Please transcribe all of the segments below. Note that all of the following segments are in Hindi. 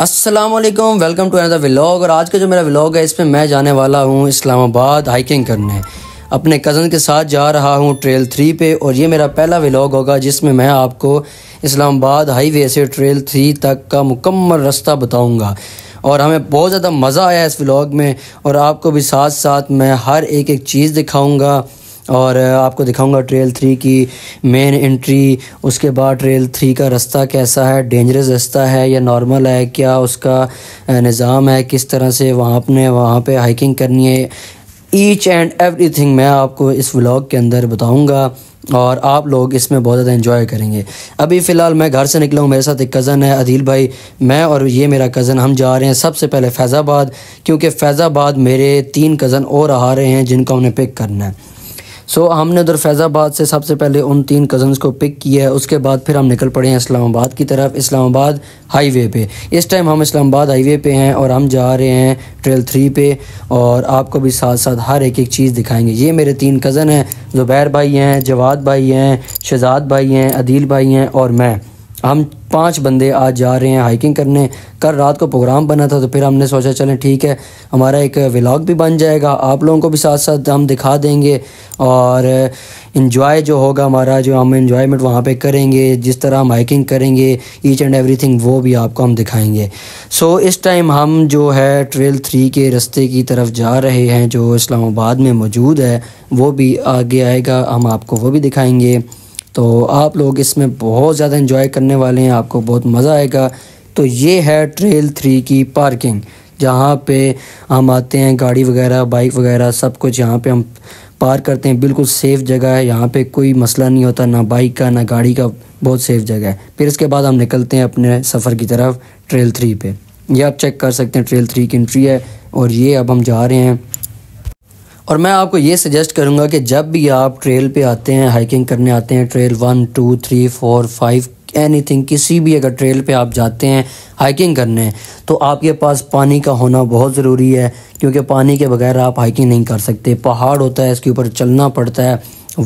Aslam welcome to another vlog और आज का जो मेरा व्लॉग है इसमें मैं जाने वाला हूँ इस्लामाबाद हाइकिंग करने अपने कज़न के साथ जा रहा हूँ ट्रेल थ्री पे और ये मेरा पहला व्लॉग होगा जिसमें मैं आपको इस्लामाबाद हाईवे से ट्रेल थ्री तक का मुकम्मल रास्ता बताऊँगा और हमें बहुत ज़्यादा मज़ा आया इस व्लॉग में और आपको भी साथ साथ मैं हर एक एक चीज़ दिखाऊँगा और आपको दिखाऊंगा ट्रेल थ्री की मेन एंट्री उसके बाद ट्रेल थ्री का रास्ता कैसा है डेंजरस रास्ता है या नॉर्मल है क्या उसका निज़ाम है किस तरह से वहाँ अपने वहाँ पे हाइकिंग करनी है ईच एंड एवरीथिंग मैं आपको इस व्लॉग के अंदर बताऊंगा और आप लोग इसमें बहुत ज़्यादा इन्जॉय करेंगे अभी फ़िलहाल मैं घर से निकला हूँ मेरे साथ एक कज़न है अदील भाई मैं और ये मेरा कज़न हम जा रहे हैं सबसे पहले फैज़ाबाद क्योंकि फैज़ाबाद मेरे तीन कज़न और आ रहे हैं जिनका उन्हें पिक करना है सो so, हमने उधर फैज़ाबाद से सबसे पहले उन तीन कज़न्स को पिक किया है उसके बाद फिर हम निकल पड़े हैं इस्लामाबाद की तरफ इस्लामाबाद हाईवे पे इस टाइम हम इस्लामाबाद हाईवे पे हैं और हम जा रहे हैं ट्रेल थ्री पे और आपको भी साथ साथ हर एक एक चीज़ दिखाएंगे ये मेरे तीन कज़न हैं ज़ुबैर भाई हैं जवाद भाई हैं शहजाद भाई हैं अदील भाई हैं और मैं हम पांच बंदे आज जा रहे हैं हाइकिंग करने कल रात को प्रोग्राम बना था तो फिर हमने सोचा चलें ठीक है हमारा एक व्लॉग भी बन जाएगा आप लोगों को भी साथ साथ हम दिखा देंगे और इन्जॉय जो होगा हमारा जो हम इन्जॉयमेंट वहाँ पे करेंगे जिस तरह हम हाइकिंग करेंगे ईच एंड एवरीथिंग वो भी आपको हम दिखाएंगे सो so, इस टाइम हम जो है ट्रेल थ्री के रस्ते की तरफ जा रहे हैं जो इस्लामाबाद में मौजूद है वो भी आगे आएगा हम आपको वो भी दिखाएँगे तो आप लोग इसमें बहुत ज़्यादा इन्जॉय करने वाले हैं आपको बहुत मज़ा आएगा तो ये है ट्रेल थ्री की पार्किंग जहाँ पे हम आते हैं गाड़ी वगैरह बाइक वगैरह सब कुछ यहाँ पे हम पार करते हैं बिल्कुल सेफ़ जगह है यहाँ पे कोई मसला नहीं होता ना बाइक का ना गाड़ी का बहुत सेफ़ जगह है फिर इसके बाद हम निकलते हैं अपने सफ़र की तरफ ट्रेल थ्री पे ये आप चेक कर सकते हैं ट्रेल थ्री की एंट्री है और ये अब हम जा रहे हैं और मैं आपको ये सजेस्ट करूँगा कि जब भी आप ट्रेल पे आते हैं हाइकिंग करने आते हैं trail one two three four five anything किसी भी अगर ट्रेल पे आप जाते हैं हाइकिंग करने तो आपके पास पानी का होना बहुत ज़रूरी है क्योंकि पानी के बगैर आप हाइकिंग नहीं कर सकते पहाड़ होता है इसके ऊपर चलना पड़ता है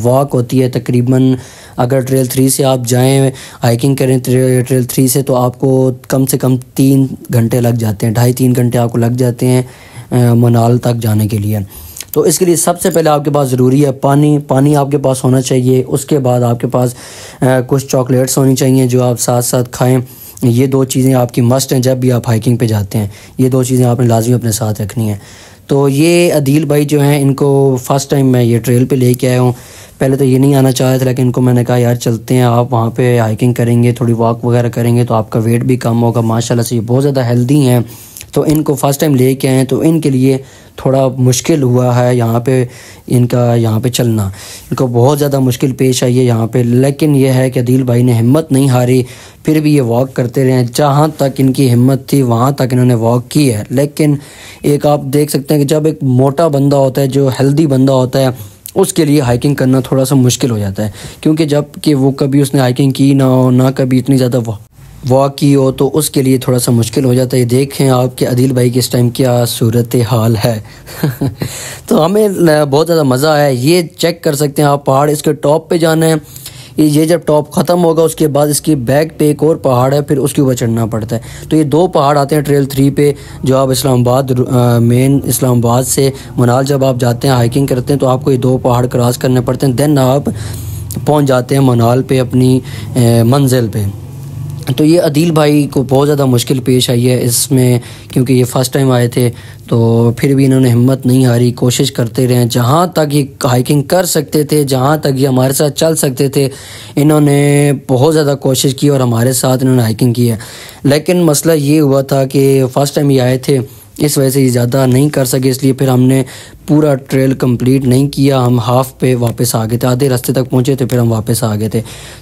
वॉक होती है तकरीबन अगर ट्रेल थ्री से आप जाएं हाइकिंग करें ट्रेल थ्री से तो आपको कम से कम तीन घंटे लग जाते हैं ढाई तीन घंटे आपको लग जाते हैं मनाल तक जाने के लिए तो इसके लिए सबसे पहले आपके पास ज़रूरी है पानी पानी आपके पास होना चाहिए उसके बाद आपके पास कुछ चॉकलेट्स होनी चाहिए जो आप साथ साथ खाएँ ये दो चीज़ें आपकी मस्ट हैं जब भी आप हाइकिंग पे जाते हैं ये दो चीज़ें आपने लाजमी अपने साथ रखनी है तो ये अदील भाई जो हैं इनको फ़र्स्ट टाइम मैं ये ट्रेल पे लेके आया हूँ पहले तो ये नहीं आना चाह रहे थे लेकिन इनको मैंने कहा यार चलते हैं आप वहाँ पे हाइकिंग करेंगे थोड़ी वॉक वगैरह करेंगे तो आपका वेट भी कम होगा माशाला से ये बहुत ज़्यादा हेल्दी हैं तो इनको फर्स्ट टाइम ले के आएँ तो इनके लिए थोड़ा मुश्किल हुआ है यहाँ पे इनका यहाँ पे चलना इनको बहुत ज़्यादा मुश्किल पेश आई है यहाँ पे लेकिन यह है कि अदील भाई ने हिम्मत नहीं हारी फिर भी ये वॉक करते रहे जहाँ तक इनकी हिम्मत थी वहाँ तक इन्होंने वॉक की है लेकिन एक आप देख सकते हैं कि जब एक मोटा बंदा होता है जो हेल्दी बंदा होता है उसके लिए हाइकिंग करना थोड़ा सा मुश्किल हो जाता है क्योंकि जब कि वो कभी उसने हाइकिंग की ना हो ना कभी इतनी ज़्यादा वॉक की हो तो उसके लिए थोड़ा सा मुश्किल हो जाता है देखें आपके अदील भाई किस इस टाइम क्या सूरत हाल है तो हमें बहुत ज़्यादा मज़ा आया ये चेक कर सकते हैं आप पहाड़ इसके टॉप पे जाना है ये जब टॉप ख़त्म होगा उसके बाद इसकी बैक पे एक और पहाड़ है फिर उसके ऊपर चढ़ना पड़ता है तो ये दो पहाड़ आते हैं ट्रेल थ्री पे जो आप इस्लामाबाद मेन इस्लामाबाद से मनाल जब आप जाते हैं हाइकिंग करते हैं तो आपको ये दो पहाड़ क्रॉस करने पड़ते हैं दैन आप पहुंच जाते हैं मनाल पे अपनी मंजिल पे तो ये अदील भाई को बहुत ज़्यादा मुश्किल पेश आई है इसमें क्योंकि ये फ़र्स्ट टाइम आए थे तो फिर भी इन्होंने हिम्मत नहीं हारी कोशिश करते रहे जहाँ तक ये हाइकिंग कर सकते थे जहाँ तक ये हमारे साथ चल सकते थे इन्होंने बहुत ज़्यादा कोशिश की और हमारे साथ इन्होंने हाइकिंग की है लेकिन मसला ये हुआ था कि फ़र्स्ट टाइम ये आए थे इस वजह से ये ज़्यादा नहीं कर सके इसलिए फिर हमने पूरा ट्रेल कंप्लीट नहीं किया हम हाफ़ पे वापस आ गए थे आधे रास्ते तक पहुँचे थे फिर हम वापस आ गए थे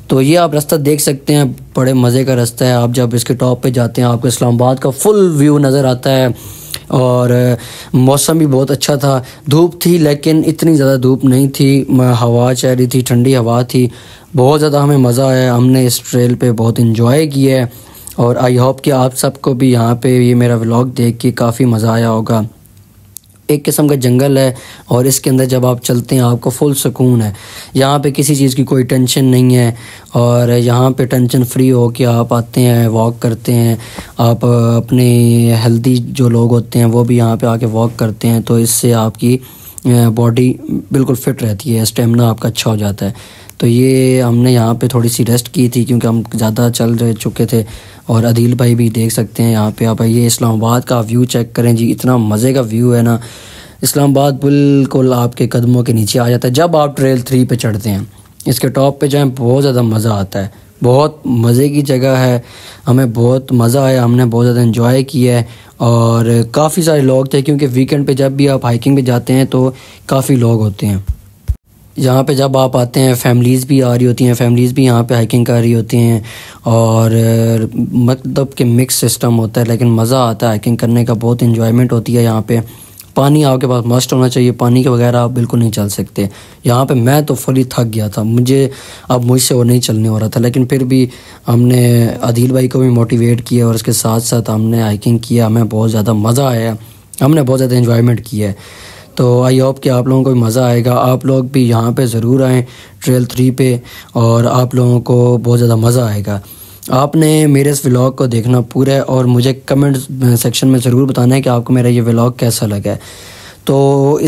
तो ये आप रास्ता देख सकते हैं बड़े मज़े का रास्ता है आप जब इसके टॉप पे जाते हैं आपको इस्लामाबाद का फुल व्यू नज़र आता है और मौसम भी बहुत अच्छा था धूप थी लेकिन इतनी ज़्यादा धूप नहीं थी हवा चल रही थी ठंडी हवा थी बहुत ज़्यादा हमें मज़ा आया हमने इस ट्रेल पे बहुत इन्जॉय किया है और आई होप कि आप सबको भी यहाँ पे ये मेरा व्लॉग देख के काफ़ी मज़ा आया होगा एक किस्म का जंगल है और इसके अंदर जब आप चलते हैं आपको फुल सुकून है यहाँ पे किसी चीज़ की कोई टेंशन नहीं है और यहाँ पे टेंशन फ्री हो के आप आते हैं वॉक करते हैं आप अपने हेल्दी जो लोग होते हैं वो भी यहाँ पे आके वॉक करते हैं तो इससे आपकी बॉडी बिल्कुल फिट रहती है स्टेमिना आपका अच्छा हो जाता है तो ये हमने यहाँ पे थोड़ी सी रेस्ट की थी क्योंकि हम ज़्यादा चल रह चुके थे और अदील भाई भी देख सकते हैं यहाँ पे आप ये इस्लामाबाद का व्यू चेक करें जी इतना मज़े का व्यू है ना इस्लामाबाद बिल्कुल आपके कदमों के नीचे आ जाता है जब आप ट्रेल थ्री पे चढ़ते हैं इसके टॉप पे जाए बहुत ज़्यादा मज़ा आता है बहुत मज़े की जगह है हमें बहुत मज़ा आया हमने बहुत ज़्यादा इन्जॉय किया है और काफ़ी सारे लोग थे क्योंकि वीकेंड पे जब भी आप हाइकिंग पे जाते हैं तो काफ़ी लोग होते हैं यहाँ पे जब आप आते हैं फैमिलीज़ भी आ रही होती हैं फैमिलीज़ भी यहाँ पे हाइकिंग कर रही होती हैं और मतलब कि मिक्स सिस्टम होता है लेकिन मज़ा आता है हाइकिंग करने का बहुत इन्जॉयमेंट होती है यहाँ पे पानी आपके पास मस्ट होना चाहिए पानी के बगैर आप बिल्कुल नहीं चल सकते यहाँ पे मैं तो फुली थक गया था मुझे अब मुझसे वो नहीं चलने हो रहा था लेकिन फिर भी हमने अदील भाई को भी मोटिवेट किया और उसके साथ साथ हमने हाइकिंग किया हमें बहुत ज़्यादा मज़ा आया हमने बहुत ज़्यादा इन्जॉयमेंट किया है तो आई होप कि आप लोगों को भी मज़ा आएगा आप लोग भी यहाँ पे ज़रूर आएँ ट्रेल थ्री पे और आप लोगों को बहुत ज़्यादा मज़ा आएगा आपने मेरे इस व्लॉग को देखना पूरा है और मुझे कमेंट सेक्शन में ज़रूर बताना है कि आपको मेरा ये व्लॉग कैसा लगा है तो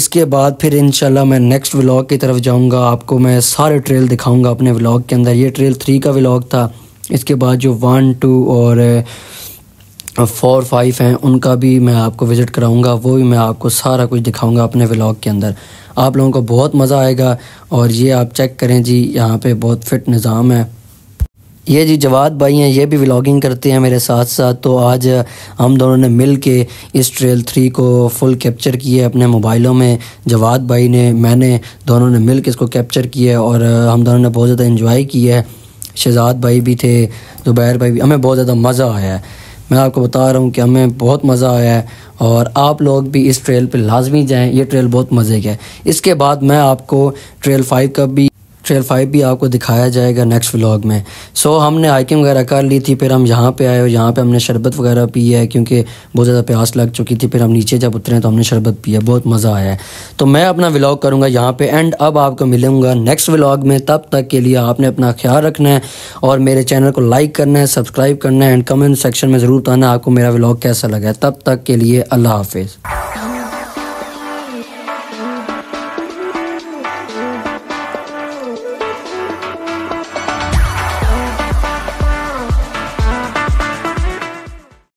इसके बाद फिर इन मैं नेक्स्ट व्लॉग की तरफ जाऊँगा आपको मैं सारे ट्रेल दिखाऊँगा अपने व्लॉग के अंदर ये ट्रेल थ्री का व्लॉग था इसके बाद जो वन टू और फ़ोर फाइव हैं उनका भी मैं आपको विज़िट कराऊंगा वो भी मैं आपको सारा कुछ दिखाऊंगा अपने व्लॉग के अंदर आप लोगों को बहुत मज़ा आएगा और ये आप चेक करें जी यहाँ पे बहुत फिट निज़ाम है ये जी जवाद भाई हैं ये भी व्लॉगिंग करते हैं मेरे साथ साथ तो आज हम दोनों ने मिल के इस ट्रेल थ्री को फुल कैप्चर किया है अपने मोबाइलों में जवाद भाई ने मैंने दोनों ने मिल के इसको कैप्चर किया है और हम दोनों ने बहुत ज़्यादा इन्जॉय किया है शहजाद भाई भी थे जुबैर भाई भी हमें बहुत ज़्यादा मज़ा आया है मैं आपको बता रहा हूँ कि हमें बहुत मज़ा आया है और आप लोग भी इस ट्रेल पर लाजमी जाएँ ये ट्रेल बहुत मज़े का है इसके बाद मैं आपको ट्रेल फाइव का भी ट्रेल फाइव भी आपको दिखाया जाएगा नेक्स्ट व्लॉग में सो so, हमने हाइकिंग वगैरह कर ली थी फिर हम यहाँ पे आए और यहाँ पे हमने शरबत वगैरह पी है क्योंकि बहुत ज़्यादा प्यास लग चुकी थी फिर हम नीचे जब उतरे तो हमने शरबत पिया बहुत मज़ा आया है तो मैं अपना व्लॉग करूँगा यहाँ पे एंड अब आपको मिलूँगा नेक्स्ट व्लॉग में तब तक के लिए आपने अपना ख्याल रखना है और मेरे चैनल को लाइक करना है सब्सक्राइब करना है एंड कमेंट सेक्शन में ज़रूर बताना आपको मेरा व्लाग कैसा लगा है तब तक के लिए अल्लाह हाफिज़